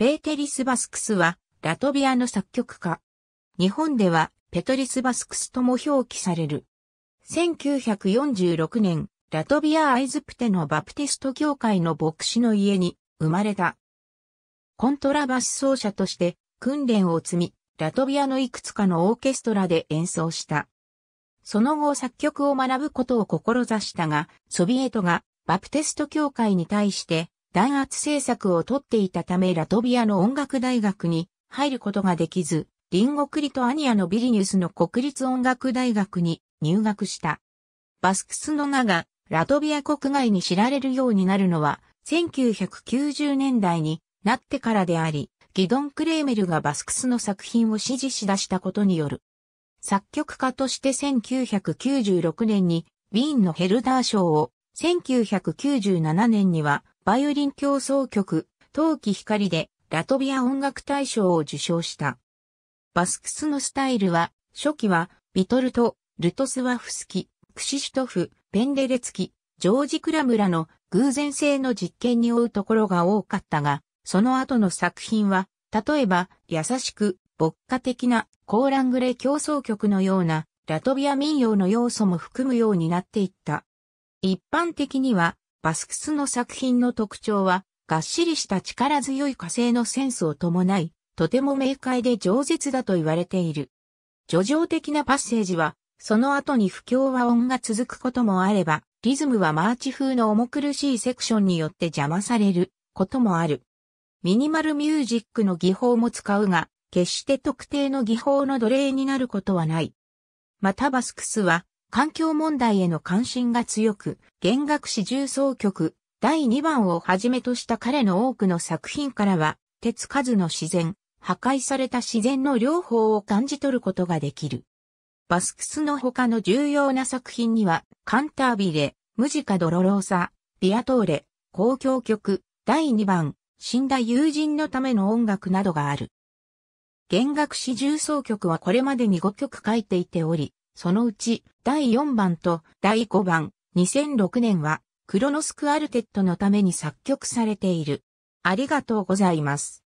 ペーテリス・バスクスは、ラトビアの作曲家。日本では、ペトリス・バスクスとも表記される。1946年、ラトビア・アイズプテのバプテスト教会の牧師の家に生まれた。コントラバス奏者として訓練を積み、ラトビアのいくつかのオーケストラで演奏した。その後作曲を学ぶことを志したが、ソビエトがバプテスト教会に対して弾圧政策をとっていたためラトビアの音楽大学に入ることができず、隣国リトアニアのビリニュスの国立音楽大学に入学した。バスクスの名がラトビア国外に知られるようになるのは1990年代になってからであり、ギドン・クレーメルがバスクスの作品を支持し出したことによる。作曲家として1996年にウィーンのヘルダー賞を、1997年にはバイオリン競争曲、冬季光でラトビア音楽大賞を受賞した。バスクスのスタイルは、初期は、ビトルト、ルトスワフスキ、クシシュトフ、ペンデレツキ、ジョージ・クラムらの偶然性の実験に追うところが多かったが、その後の作品は、例えば、優しく、牧歌的なコーラングレ競争曲のようなラトビア民謡の要素も含むようになっていった。一般的にはバスクスの作品の特徴は、がっしりした力強い火星のセンスを伴い、とても明快で饒舌だと言われている。叙情的なパッセージは、その後に不協和音が続くこともあれば、リズムはマーチ風の重苦しいセクションによって邪魔されることもある。ミニマルミュージックの技法も使うが、決して特定の技法の奴隷になることはない。またバスクスは、環境問題への関心が強く、弦楽四重奏曲第2番をはじめとした彼の多くの作品からは、手つかずの自然、破壊された自然の両方を感じ取ることができる。バスクスの他の重要な作品には、カンタービレ、ムジカドロローサ、ビアトーレ、公共曲、第2番、死んだ友人のための音楽などがある。弦楽四重奏曲はこれまでに5曲書いていており、そのうち第4番と第5番2006年はクロノスクアルテットのために作曲されている。ありがとうございます。